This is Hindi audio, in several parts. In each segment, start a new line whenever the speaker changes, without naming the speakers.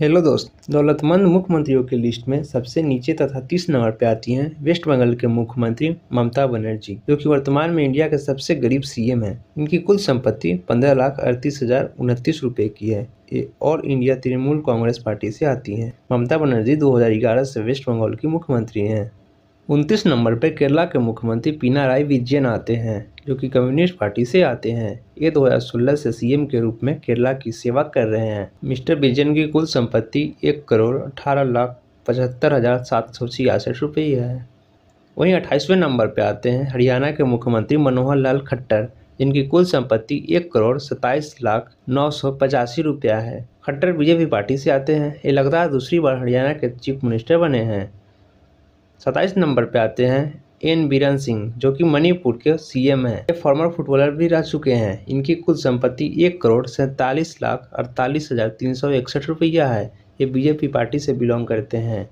हेलो दोस्त दौलतमंद मुख्यमंत्रियों की लिस्ट में सबसे नीचे तथा तीस नंबर पे आती हैं वेस्ट बंगाल के मुख्यमंत्री ममता बनर्जी जो कि वर्तमान में इंडिया के सबसे गरीब सीएम हैं इनकी कुल संपत्ति पंद्रह लाख अड़तीस हजार उनतीस रुपये की है और इंडिया तृणमूल कांग्रेस पार्टी से आती हैं ममता बनर्जी दो से वेस्ट बंगाल की मुख्यमंत्री हैं उनतीस नंबर पर केरला के मुख्यमंत्री पीना राय विजयन आते हैं जो कि कम्युनिस्ट पार्टी से आते हैं ये 2016 से सीएम के रूप में केरला की सेवा कर रहे हैं मिस्टर बिजन की कुल संपत्ति एक करोड़ अठारह लाख पचहत्तर हज़ार सात सौ छियासठ रुपये है वहीं अट्ठाईसवें नंबर पर आते हैं हरियाणा के मुख्यमंत्री मनोहर लाल खट्टर जिनकी कुल संपत्ति एक करोड़ सत्ताईस लाख नौ सौ पचासी रुपया है खट्टर बीजेपी पार्टी से आते हैं ये लगातार दूसरी बार हरियाणा के चीफ मिनिस्टर बने हैं सत्ताईस नंबर पे आते हैं एन बीरन सिंह जो कि मणिपुर के सीएम हैं ये फॉर्मर फुटबॉलर भी रह चुके हैं इनकी कुल संपत्ति एक करोड़ सैंतालीस लाख अड़तालीस हजार तीन सौ इकसठ रुपया है ये बीजेपी पार्टी से बिलोंग करते हैं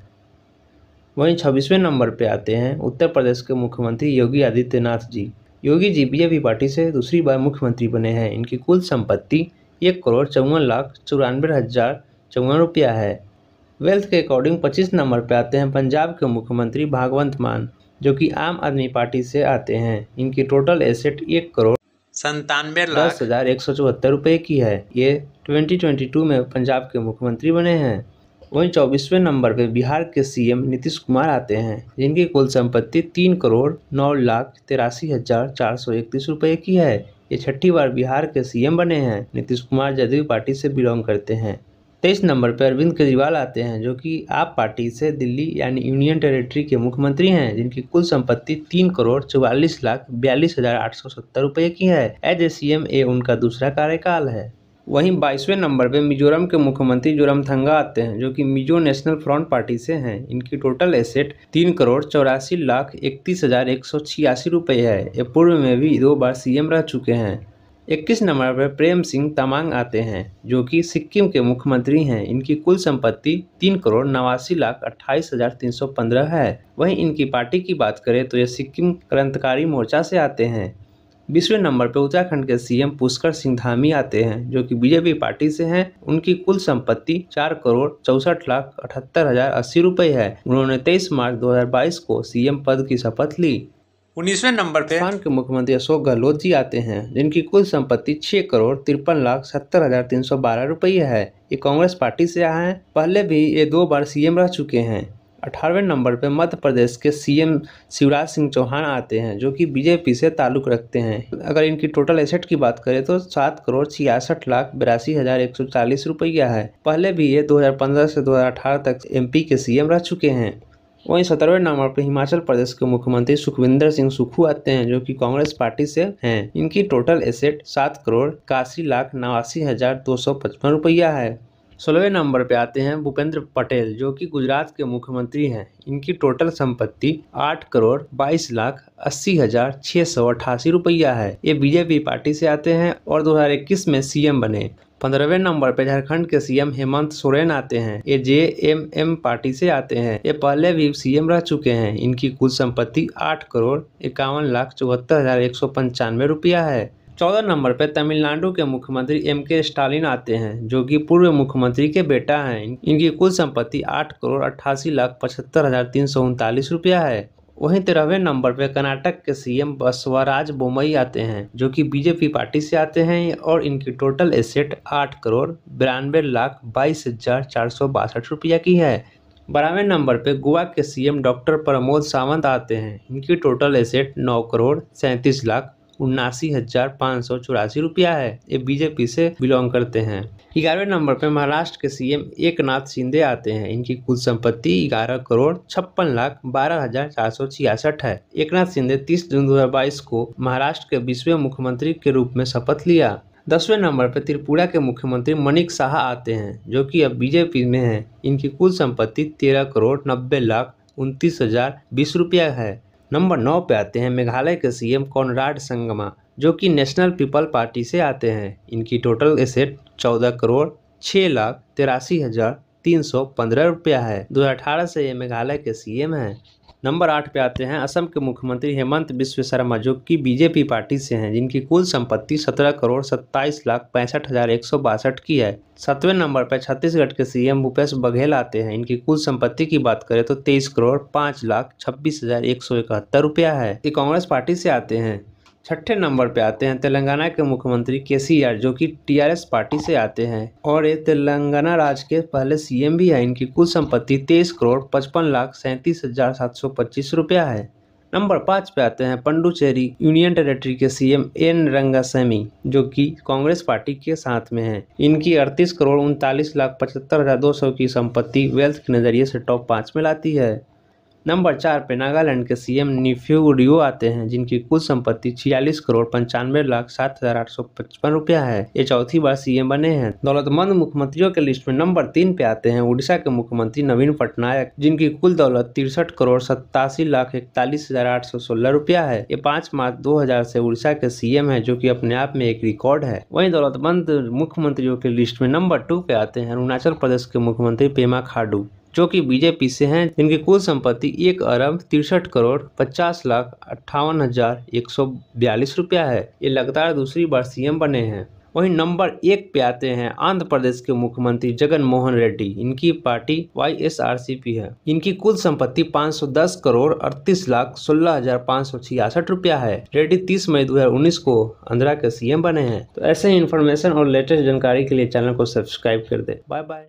वहीं छब्बीसवें नंबर पर आते हैं उत्तर प्रदेश के मुख्यमंत्री योगी आदित्यनाथ जी योगी जी बीजेपी पार्टी से दूसरी बार मुख्यमंत्री बने हैं इनकी कुल संपत्ति एक करोड़ चौवन लाख चौरानवे हज़ार चौवन रुपया है वेल्थ के अकॉर्डिंग पच्चीस नंबर पर आते हैं पंजाब के मुख्यमंत्री भागवंत मान जो कि आम आदमी पार्टी से आते हैं इनकी टोटल एसेट एक करोड़ संतानवे दस हजार एक सौ चौहत्तर रुपये की है ये 2022 में पंजाब के मुख्यमंत्री बने हैं वहीं चौबीसवें नंबर पे बिहार के सीएम नीतीश कुमार आते हैं जिनकी कुल संपत्ति तीन करोड़ नौ लाख तिरासी हजार चार सौ इकतीस रुपये की है ये छठी बार बिहार के सीएम बने हैं नीतीश कुमार जदयू पार्टी से बिलोंग करते हैं तेईस नंबर पर अरविंद केजरीवाल आते हैं जो कि आप पार्टी से दिल्ली यानी यूनियन टेरिटरी के मुख्यमंत्री हैं जिनकी कुल संपत्ति तीन करोड़ चौवालीस लाख बयालीस हजार आठ सौ सत्तर रुपये की है as a C M A उनका दूसरा कार्यकाल है वहीं बाईसवें नंबर पर मिजोरम के मुख्यमंत्री जोरमथंगा आते हैं जो कि मिजो नेशनल फ्रंट पार्टी से हैं इनकी टोटल एसेट तीन करोड़ चौरासी लाख इकतीस हज़ार एक सौ छियासी रुपये है ये पूर्व में भी दो बार सीएम रह चुके हैं इक्कीस नंबर पर प्रेम सिंह तमांग आते हैं जो कि सिक्किम के मुख्यमंत्री हैं इनकी कुल संपत्ति तीन करोड़ नवासी लाख अट्ठाईस हजार तीन सौ पंद्रह है वहीं इनकी पार्टी की बात करें तो ये सिक्किम क्रांतिकारी मोर्चा से आते हैं बीसवें नंबर पर उत्तराखंड के सीएम पुष्कर सिंह धामी आते हैं जो कि बीजेपी पार्टी से हैं उनकी कुल संपत्ति चार करोड़ चौसठ लाख अठहत्तर हजार अस्सी रुपए है उन्होंने तेईस मार्च 2022 को सीएम पद की शपथ ली उन्नीसवें नंबर पे राजस्थान के मुख्यमंत्री अशोक गहलोत जी आते हैं जिनकी कुल संपत्ति छह करोड़ तिरपन लाख सत्तर हजार तीन सौ बारह रुपये है ये कांग्रेस पार्टी से आए हैं पहले भी ये दो बार सीएम रह चुके हैं अठारहवें नंबर पे मध्य प्रदेश के सीएम शिवराज सिंह चौहान आते हैं जो कि बीजेपी से ताल्लुक रखते हैं अगर इनकी टोटल एसेट की बात करें तो सात करोड़ छियासठ लाख बिरासी हज़ार एक सौ चालीस रुपया है पहले भी ये 2015 से 2018 तक एमपी के सीएम रह चुके हैं वहीं सत्रहवें नंबर पर हिमाचल प्रदेश के मुख्यमंत्री सुखविंदर सिंह सुखू आते हैं जो कि कांग्रेस पार्टी से हैं इनकी टोटल एसेट सात करोड़ इक्यासी लाख नवासी हजार दो सौ पचपन रुपया है सोलहवें नंबर पे आते हैं भूपेंद्र पटेल जो कि गुजरात के मुख्यमंत्री हैं इनकी टोटल संपत्ति आठ करोड़ बाईस लाख अस्सी हजार छह सौ अट्ठासी रुपया है ये बीजेपी पार्टी से आते हैं और 2021 में सीएम बने पंद्रहवें नंबर पर झारखंड के सीएम हेमंत सोरेन आते हैं ये जे एम एम पार्टी से आते हैं ये पहले भी सीएम रह चुके हैं इनकी कुल संपत्ति आठ करोड़ इक्यावन लाख चौहत्तर हजार एक सौ पंचानवे रुपया है चौदह नंबर पर तमिलनाडु के मुख्यमंत्री एम के स्टालिन आते हैं जो कि पूर्व मुख्यमंत्री के बेटा हैं इनकी कुल संपत्ति आठ करोड़ अट्ठासी लाख पचहत्तर हज़ार तीन सौ उनतालीस रुपया है वहीं तेरहवें नंबर पर कर्नाटक के सीएम बसवराज बोमई आते हैं जो कि बीजेपी पार्टी से आते हैं और इनकी टोटल एसेट आठ करोड़ बिरानवे लाख बाईस हजार चार सौ बासठ रुपया की है बारहवें नंबर पे गोवा के सीएम डॉक्टर प्रमोद सावंत आते हैं इनकी टोटल एसेट नौ करोड़ सैंतीस लाख उन्नासी हजार पाँच सौ चौरासी रुपया है ये बीजेपी से बिलोंग करते हैं ग्यारहवें नंबर पर महाराष्ट्र के सीएम एकनाथ शिंदे आते हैं इनकी कुल संपत्ति ग्यारह करोड़ छप्पन लाख बारह हजार चार सौ छियासठ है एकनाथ शिंदे तीस जून 2022 को महाराष्ट्र के बीसवें मुख्यमंत्री के रूप में शपथ लिया दसवें नंबर पर त्रिपुरा के मुख्यमंत्री मनिक शाह आते हैं जो कि अब बीजेपी में हैं इनकी कुल संपत्ति तेरह करोड़ नब्बे लाख उनतीस हजार बीस रुपया है नंबर नौ पे आते हैं मेघालय के सीएम कॉनराड संगमा जो कि नेशनल पीपल पार्टी से आते हैं इनकी टोटल एसेट चौदह करोड़ छः लाख तिरासी हज़ार तीन सौ पंद्रह रुपया है अठारह से ये मेघालय के सीएम हैं नंबर आठ पे आते हैं असम के मुख्यमंत्री हेमंत विश्व शर्मा जो कि बीजेपी पार्टी से हैं जिनकी कुल संपत्ति सत्रह करोड़ सत्ताईस लाख पैंसठ हज़ार एक सौ बासठ की है सातवें नंबर पर छत्तीसगढ़ के सीएम भूपेश बघेल आते हैं इनकी कुल संपत्ति की बात करें तो तेईस करोड़ पाँच लाख छब्बीस हज़ार एक सौ इकहत्तर रुपया है ये कांग्रेस पार्टी से आते हैं छठे नंबर पे आते हैं तेलंगाना के मुख्यमंत्री आर जो कि टीआरएस पार्टी से आते हैं और ये तेलंगाना राज्य के पहले सीएम भी हैं इनकी कुल संपत्ति तेईस करोड़ पचपन लाख सैंतीस हजार सात सौ पच्चीस रुपया है नंबर पाँच पे आते हैं पंडुचेरी यूनियन टेरेटरी के सीएम एन रंगासमी जो कि कांग्रेस पार्टी के साथ में हैं इनकी अड़तीस करोड़ उनतालीस लाख पचहत्तर हजार दो सौ की संपत्ति वेल्थ के नज़रिए से टॉप पाँच में लाती है नंबर चार पे नागालैंड के सीएम निफ्यू रियो आते हैं जिनकी कुल संपत्ति छियालीस करोड़ पंचानवे लाख सात हजार आठ सौ पचपन रुपया है ये चौथी बार सीएम बने हैं दौलतमंद मुख्यमंत्रियों के लिस्ट में नंबर तीन पे आते हैं उड़ीसा के मुख्यमंत्री नवीन पटनायक जिनकी कुल दौलत तिरसठ करोड़ सत्तासी लाख इकतालीस हजार आठ सौ सोलह रुपया है ये पाँच मार्च दो हजार से उड़ीसा के सीएम है जो की अपने आप में एक रिकॉर्ड है वही दौलतमंद मुख्यमंत्रियों के लिस्ट में नंबर टू पे आते हैं अरुणाचल प्रदेश के मुख्यमंत्री पेमा खाडू जो कि बीजेपी से हैं जिनकी कुल संपत्ति एक अरब तिरसठ करोड़ पचास लाख अट्ठावन हजार एक सौ बयालीस रुपया है ये लगातार दूसरी बार सीएम बने हैं वहीं नंबर एक पे आते हैं आंध्र प्रदेश के मुख्यमंत्री जगन मोहन रेड्डी इनकी party Y S R C P है इनकी कुल संपत्ति 510 करोड़ अड़तीस लाख सोलह हजार पाँच सौ छियासठ रुपया है रेड्डी 30 मई 2019 को आंध्रा के सीएम बने हैं तो ऐसे ही इन्फॉर्मेशन और लेटेस्ट जानकारी के लिए चैनल को सब्सक्राइब कर दे बाय बाय